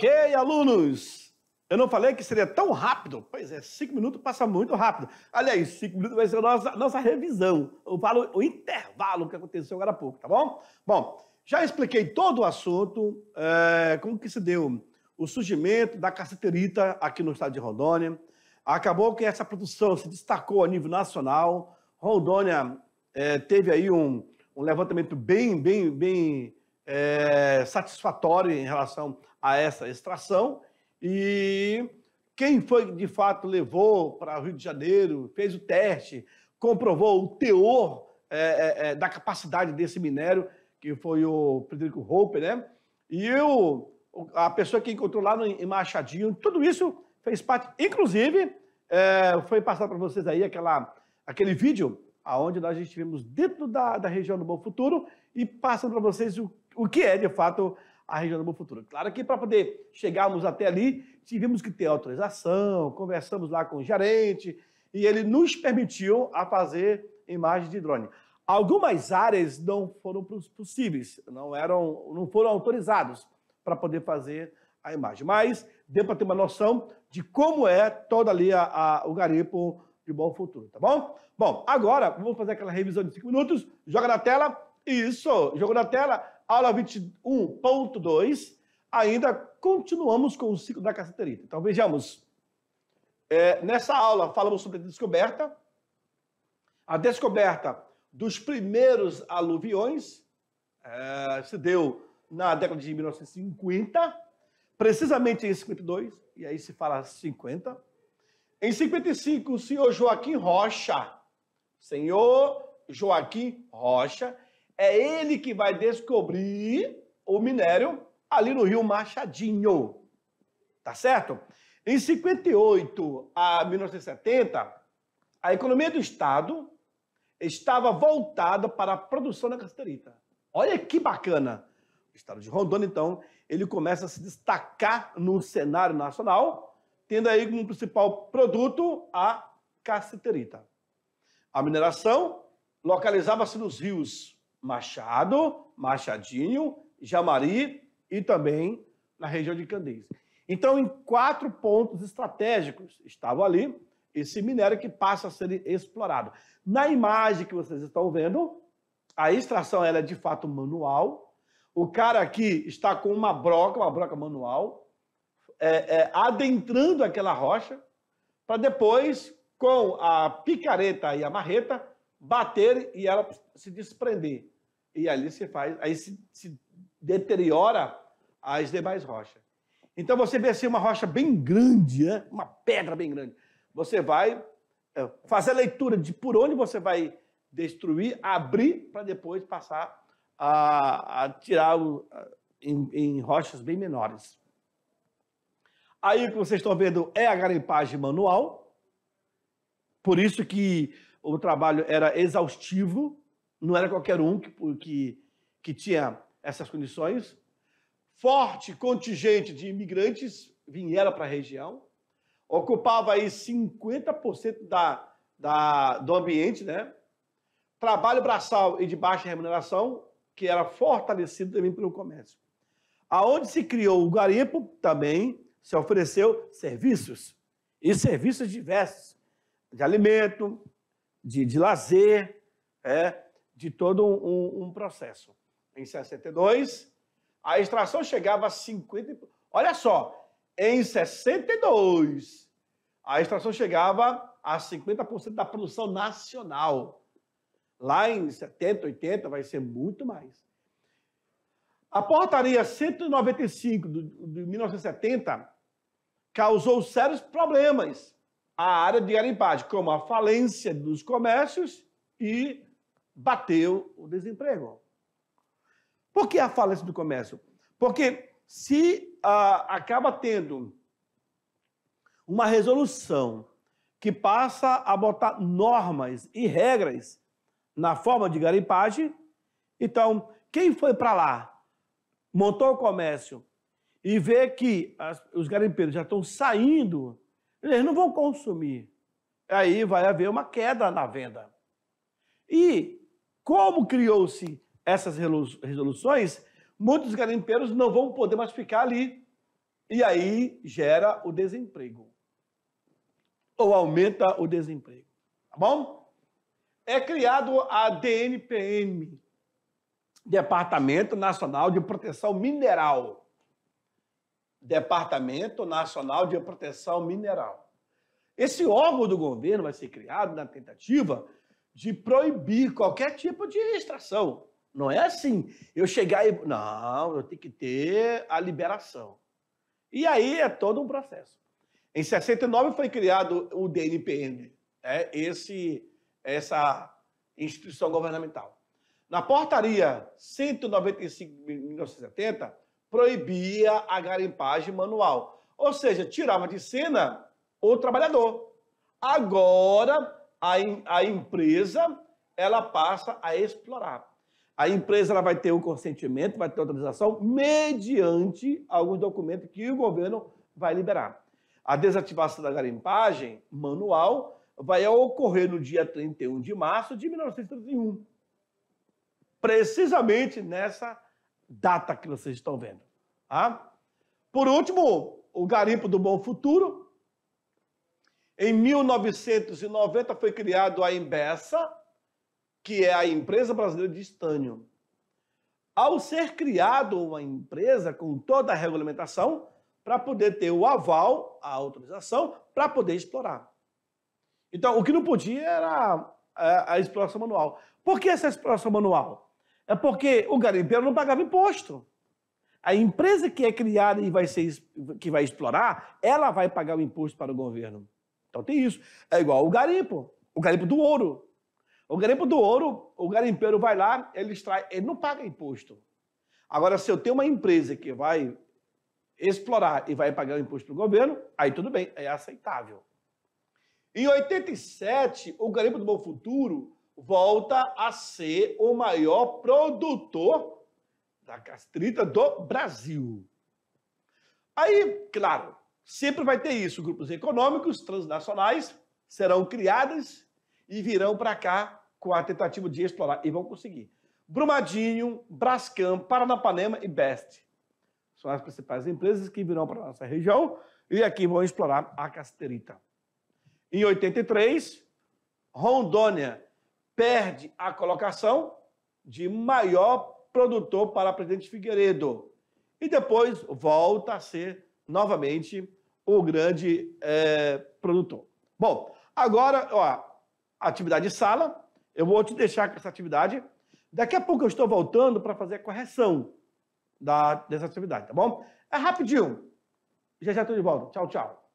Ok, alunos! Eu não falei que seria tão rápido? Pois é, cinco minutos passa muito rápido. Aliás, cinco minutos vai ser a nossa, nossa revisão. Eu falo o intervalo que aconteceu agora há pouco, tá bom? Bom, já expliquei todo o assunto, é, como que se deu o surgimento da caceterita aqui no estado de Rondônia. Acabou que essa produção se destacou a nível nacional. Rondônia é, teve aí um, um levantamento bem, bem, bem é, satisfatório em relação a essa extração e quem foi de fato levou para o Rio de Janeiro, fez o teste, comprovou o teor é, é, é da capacidade desse minério, que foi o Frederico Roupe, né? E eu a pessoa que encontrou lá no, em Machadinho, tudo isso fez parte, inclusive, é, foi passado para vocês aí aquela, aquele vídeo aonde nós estivemos dentro da, da região do Bom Futuro e passando para vocês o, o que é, de fato, a região da Futuro. Claro que para poder chegarmos até ali, tivemos que ter autorização, conversamos lá com o gerente, e ele nos permitiu a fazer imagens de drone. Algumas áreas não foram possíveis, não, eram, não foram autorizados para poder fazer a imagem. Mas deu para ter uma noção de como é toda ali a, a, o garimpo de Bom Futuro, tá bom? Bom, agora vamos fazer aquela revisão de cinco minutos. Joga na tela. Isso, jogou na tela aula 21.2, ainda continuamos com o ciclo da caceterita. Então, vejamos. É, nessa aula, falamos sobre a descoberta, a descoberta dos primeiros aluviões é, se deu na década de 1950, precisamente em 52, e aí se fala 50. Em 55, o senhor Joaquim Rocha, senhor Joaquim Rocha, é ele que vai descobrir o minério ali no Rio Machadinho. Tá certo? Em 58 a 1970, a economia do Estado estava voltada para a produção da cassiterita. Olha que bacana! O Estado de Rondônia, então, ele começa a se destacar no cenário nacional, tendo aí como principal produto a cassiterita. A mineração localizava-se nos rios Machado, Machadinho, Jamari e também na região de Candeias. Então, em quatro pontos estratégicos estavam ali esse minério que passa a ser explorado. Na imagem que vocês estão vendo, a extração ela é de fato manual. O cara aqui está com uma broca, uma broca manual, é, é, adentrando aquela rocha, para depois, com a picareta e a marreta, bater e ela se desprender. E ali se faz, aí se, se deteriora as demais rochas. Então você vê assim uma rocha bem grande, né? uma pedra bem grande. Você vai eh, fazer a leitura de por onde você vai destruir, abrir, para depois passar a, a tirar o, a, em, em rochas bem menores. Aí o que vocês estão vendo é a garimpagem manual. Por isso que o trabalho era exaustivo, não era qualquer um que, que, que tinha essas condições. Forte contingente de imigrantes vinha para a região, ocupava aí 50% da, da, do ambiente, né? Trabalho braçal e de baixa remuneração, que era fortalecido também pelo comércio. Aonde se criou o garimpo, também se ofereceu serviços, e serviços diversos, de alimento, de, de lazer, é, de todo um, um, processo. Em 62, a extração chegava a 50. Olha só, em 62, a extração chegava a 50% da produção nacional. Lá em 70, 80, vai ser muito mais. A portaria 195 de 1970 causou sérios problemas a área de garimpagem, como a falência dos comércios e bateu o desemprego. Por que a falência do comércio? Porque se ah, acaba tendo uma resolução que passa a botar normas e regras na forma de garimpagem, então quem foi para lá, montou o comércio e vê que as, os garimpeiros já estão saindo eles não vão consumir. Aí vai haver uma queda na venda. E como criou-se essas resoluções, muitos garimpeiros não vão poder mais ficar ali. E aí gera o desemprego. Ou aumenta o desemprego. Tá bom? É criado a DNPM, Departamento Nacional de Proteção Mineral. Departamento Nacional de Proteção Mineral. Esse órgão do governo vai ser criado na tentativa de proibir qualquer tipo de extração. Não é assim, eu chegar e. Não, eu tenho que ter a liberação. E aí é todo um processo. Em 69 foi criado o DNPM, né? Esse, essa instituição governamental. Na portaria 195 de 1970, proibia a garimpagem manual. Ou seja, tirava de cena o trabalhador. Agora, a, a empresa ela passa a explorar. A empresa ela vai ter o consentimento, vai ter autorização, mediante alguns documentos que o governo vai liberar. A desativação da garimpagem manual vai ocorrer no dia 31 de março de 1931. Precisamente nessa data que vocês estão vendo. Tá? Por último, o Garimpo do Bom Futuro. Em 1990 foi criado a Embessa, que é a empresa brasileira de estânio. Ao ser criado uma empresa com toda a regulamentação, para poder ter o aval, a autorização, para poder explorar. Então, o que não podia era a, a exploração manual. Por que essa exploração manual? É porque o garimpeiro não pagava imposto. A empresa que é criada e vai ser, que vai explorar, ela vai pagar o imposto para o governo. Então tem isso. É igual o garimpo, o garimpo do ouro. O garimpo do ouro, o garimpeiro vai lá, ele extrai, ele não paga imposto. Agora, se eu tenho uma empresa que vai explorar e vai pagar o imposto para o governo, aí tudo bem, é aceitável. Em 87, o garimpo do Bom Futuro volta a ser o maior produtor da castrita do Brasil. Aí, claro, sempre vai ter isso. Grupos econômicos transnacionais serão criados e virão para cá com a tentativa de explorar. E vão conseguir. Brumadinho, Braskem, Paranapanema e Best. São as principais empresas que virão para a nossa região e aqui vão explorar a castrita. Em 83, Rondônia perde a colocação de maior produtor para presidente Figueiredo. E depois volta a ser novamente o grande é, produtor. Bom, agora, ó, atividade sala. Eu vou te deixar com essa atividade. Daqui a pouco eu estou voltando para fazer a correção da, dessa atividade, tá bom? É rapidinho. Já já estou de volta. Tchau, tchau.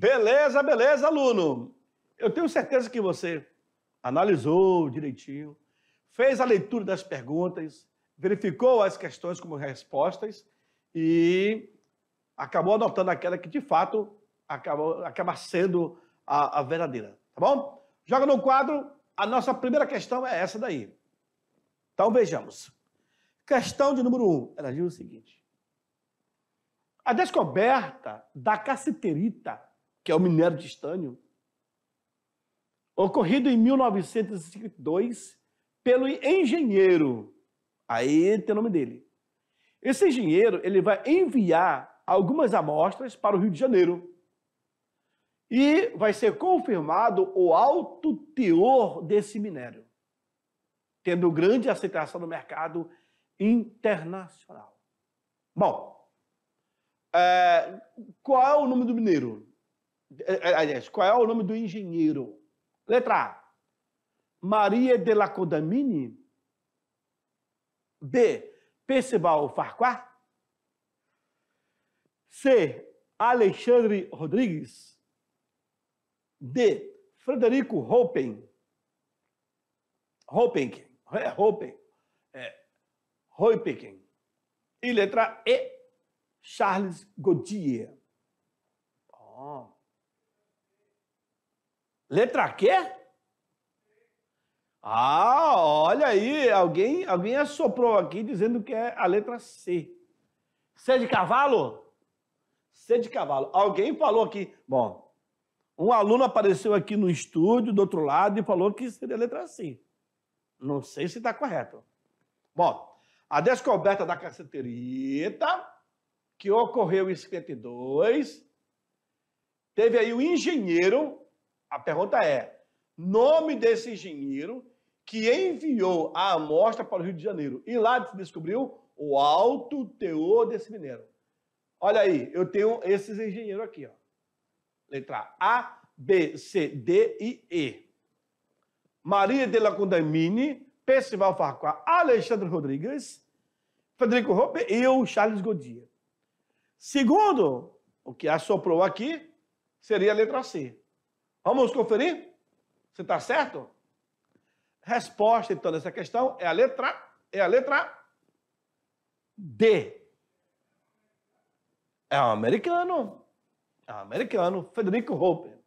Beleza, beleza, aluno. Eu tenho certeza que você analisou direitinho, fez a leitura das perguntas, verificou as questões como respostas e acabou anotando aquela que de fato acabou, acaba sendo a, a verdadeira, tá bom? Joga no quadro, a nossa primeira questão é essa daí. Então vejamos. Questão de número um, ela diz o seguinte. A descoberta da caceterita que é o minério de estânio, ocorrido em 1952 pelo engenheiro, aí tem o nome dele. Esse engenheiro, ele vai enviar algumas amostras para o Rio de Janeiro. E vai ser confirmado o alto teor desse minério, tendo grande aceitação no mercado internacional. Bom, é, qual é o nome do mineiro? É, é, aliás, qual é o nome do engenheiro? Letra A. Maria de la Codamini. B. Percival Farquhar. C. Alexandre Rodrigues. D. Frederico Hopen. Hopen. É, Hopen. É, Hopen. E letra E. Charles Godier. Oh. Letra Q? Ah, olha aí, alguém, alguém assoprou aqui dizendo que é a letra C. C é de cavalo? C é de cavalo. Alguém falou aqui. Bom, um aluno apareceu aqui no estúdio do outro lado e falou que seria a letra C. Não sei se está correto. Bom, a descoberta da caceterita, que ocorreu em 52, teve aí o engenheiro a pergunta é: nome desse engenheiro que enviou a amostra para o Rio de Janeiro e lá se descobriu o alto teor desse minério. Olha aí, eu tenho esses engenheiros aqui, ó. Letra A, B, C, D e E. Maria de la Condamine, Percival Farquhar, Alexandre Rodrigues, Frederico Roper e o Charles Godia. Segundo, o que assoprou aqui seria a letra C. Vamos conferir? Você está certo? Resposta, então, nessa questão é a letra, é a letra D. É um americano. É um americano, Federico Hopper.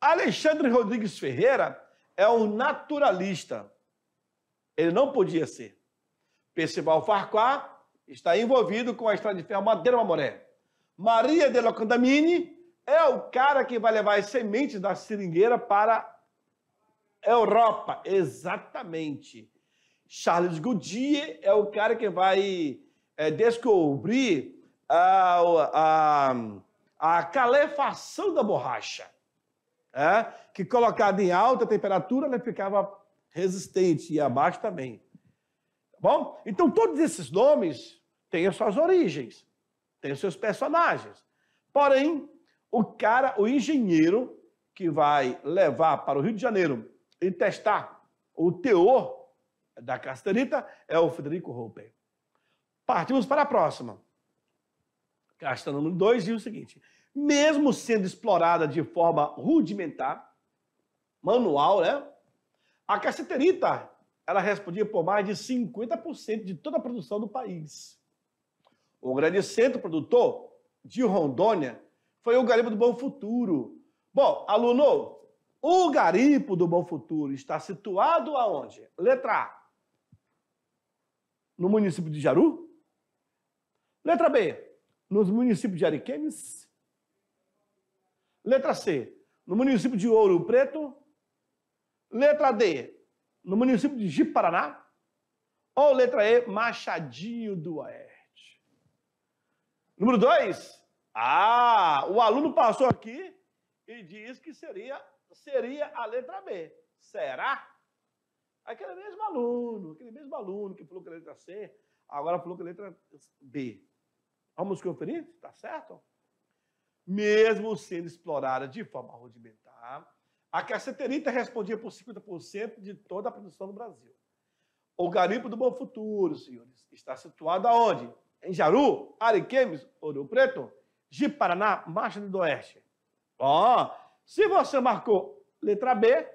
Alexandre Rodrigues Ferreira é um naturalista. Ele não podia ser. Percival Farquhar está envolvido com a estrada de ferro Madeira Mamoré. Maria de Locandamini é o cara que vai levar as sementes da seringueira para a Europa. Exatamente. Charles Goodyear é o cara que vai é, descobrir a, a, a, calefação da borracha, é? que colocada em alta temperatura ela ficava resistente e abaixo também. Tá bom? Então, todos esses nomes têm as suas origens, têm os seus personagens. Porém, o cara, o engenheiro que vai levar para o Rio de Janeiro e testar o teor da castanita é o Federico Roupe. Partimos para a próxima. Casta número 2 diz o seguinte: mesmo sendo explorada de forma rudimentar, manual, né? A castanita ela respondia por mais de 50% de toda a produção do país. O grande centro produtor de Rondônia foi o garimpo do Bom Futuro. Bom, aluno, o garimpo do Bom Futuro está situado aonde? Letra A. No município de Jaru? Letra B. Nos municípios de Ariquemes? Letra C. No município de Ouro Preto? Letra D. No município de Jiparaná? Ou letra E, Machadinho do Aerte? Número 2, ah, o aluno passou aqui e diz que seria, seria a letra B. Será? Aquele mesmo aluno, aquele mesmo aluno que falou que a é letra C, agora falou que a é letra B. Vamos conferir? Está certo? Mesmo sendo explorada de forma rudimentar, a caceterita respondia por 50% de toda a produção no Brasil. O garimpo do Bom Futuro, senhores, está situado aonde? Em Jaru, Ariquemes, Ouro Preto de Paraná, Marcha do Oeste. Ó, oh, se você marcou letra B,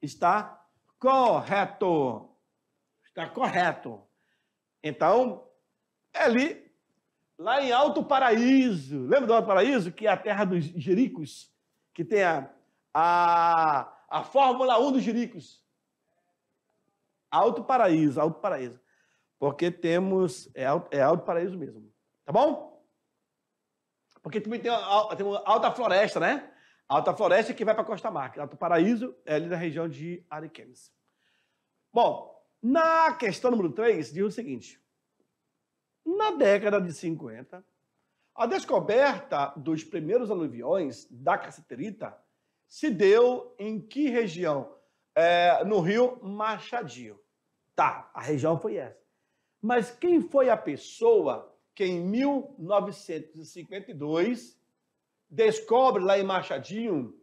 está correto. Está correto. Então, é ali, lá em Alto Paraíso. Lembra do Alto Paraíso, que é a terra dos jericos? Que tem a, a, a Fórmula 1 dos jericos. Alto Paraíso, Alto Paraíso. Porque temos, é Alto, é Alto Paraíso mesmo. Tá bom? Porque também tem, tem Alta Floresta, né? Alta Floresta que vai para Costa Marques. Alto Paraíso é ali na região de Ariquemes. Bom, na questão número 3, diz o seguinte. Na década de 50, a descoberta dos primeiros aluviões da Caceterita se deu em que região? É, no rio Machadinho. Tá, a região foi essa. Mas quem foi a pessoa que em 1952 descobre lá em Machadinho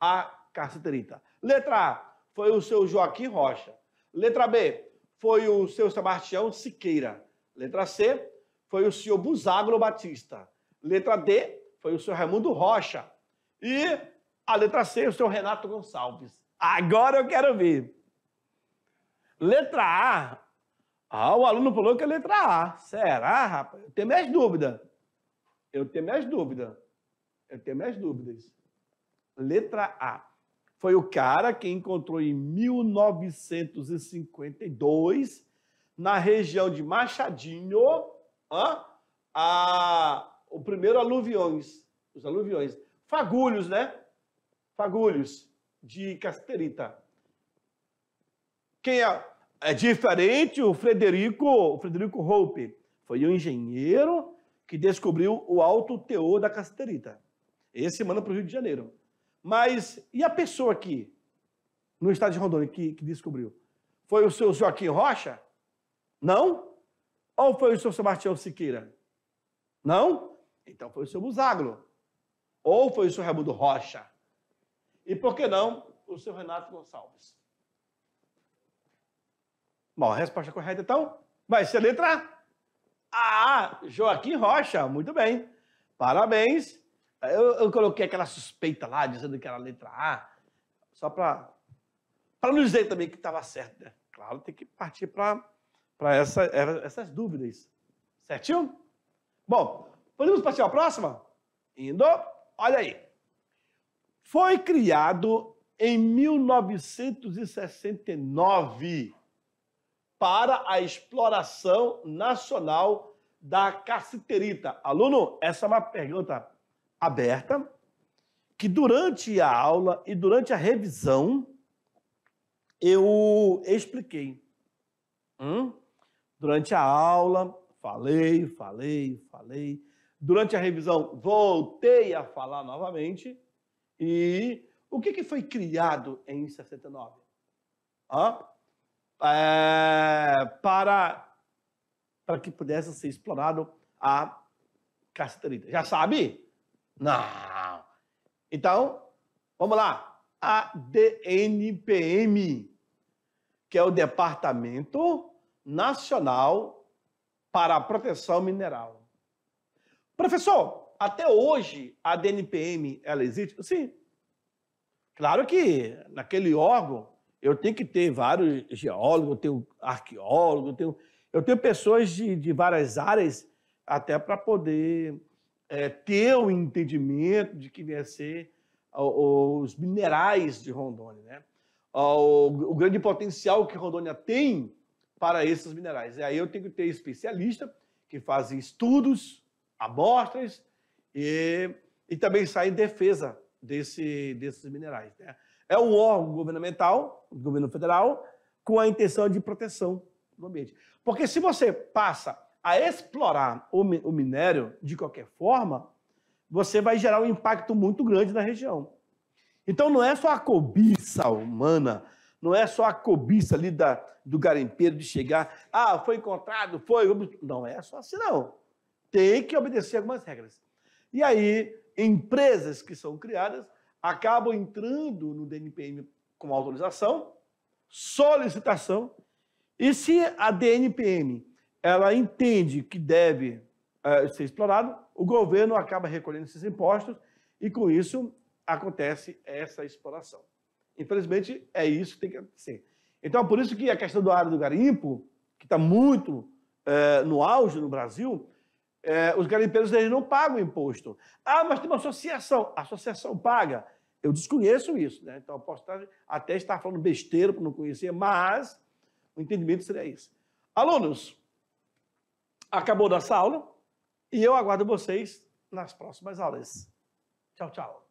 a caceterita. Letra A foi o seu Joaquim Rocha. Letra B foi o seu Sebastião Siqueira. Letra C foi o senhor Buzagro Batista. Letra D foi o senhor Raimundo Rocha. E a letra C, o senhor Renato Gonçalves. Agora eu quero ver. Letra A, ah, o aluno falou que é letra A. Será, rapaz? Eu tenho minhas dúvidas. Eu tenho minhas dúvidas. Eu tenho minhas dúvidas. Letra A. Foi o cara que encontrou em 1952, na região de Machadinho, hã? A, o primeiro aluviões. Os aluviões. Fagulhos, né? Fagulhos, de Casterita. Quem é? É diferente o Frederico, o Frederico Hope, foi um engenheiro que descobriu o alto teor da cassiterita. Esse manda para o Rio de Janeiro. Mas e a pessoa aqui, no estado de Rondônia, que, que descobriu? Foi o seu Joaquim Rocha? Não? Ou foi o seu Sebastião Siqueira? Não? Então foi o seu Musaglo. Ou foi o seu Raimundo Rocha. E por que não o seu Renato Gonçalves? Bom, a resposta correta, então, vai ser a letra A. Joaquim Rocha, muito bem. Parabéns. Eu, eu coloquei aquela suspeita lá, dizendo que era a letra A, só para não dizer também que estava certo, né? Claro, tem que partir para essa, essas dúvidas. Certinho? Bom, podemos partir para a próxima? Indo. Olha aí. Foi criado em 1969 para a exploração nacional da cassiterita. Aluno, essa é uma pergunta aberta que durante a aula e durante a revisão eu expliquei. Hum? Durante a aula, falei, falei, falei. Durante a revisão, voltei a falar novamente. E o que, que foi criado em 69? Ah, é, para, para que pudesse ser explorado a cassiterita. Já sabe? Não. Então, vamos lá. A DNPM, que é o Departamento Nacional para a Proteção Mineral. Professor, até hoje a DNPM ela existe? Sim. Claro que naquele órgão eu tenho que ter vários geólogos, eu tenho arqueólogos, eu tenho, eu tenho pessoas de, de várias áreas até para poder é, ter o um entendimento de que a ser os minerais de Rondônia, né? O, o grande potencial que Rondônia tem para esses minerais. E aí eu tenho que ter especialista que fazem estudos, amostras e, e também sai em defesa desse, desses minerais. Né? É um órgão governamental, governo federal, com a intenção de proteção do ambiente. Porque se você passa a explorar o, o minério de qualquer forma, você vai gerar um impacto muito grande na região. Então não é só a cobiça humana, não é só a cobiça ali da, do garimpeiro de chegar, ah, foi encontrado, foi. Não é só assim, não. Tem que obedecer algumas regras. E aí, empresas que são criadas acabam entrando no DNPM com autorização, solicitação, e se a DNPM ela entende que deve é, ser explorado, o governo acaba recolhendo esses impostos e com isso acontece essa exploração. Infelizmente, é isso que tem que acontecer. Então, é por isso que a questão do área do garimpo, que está muito é, no auge no Brasil, é, os garimpeiros eles não pagam imposto. Ah, mas tem uma associação. A associação paga. Eu desconheço isso, né? Então, posso estar, até estar falando besteira para não conhecer, mas o entendimento seria isso. Alunos, acabou nossa aula e eu aguardo vocês nas próximas aulas. Tchau, tchau.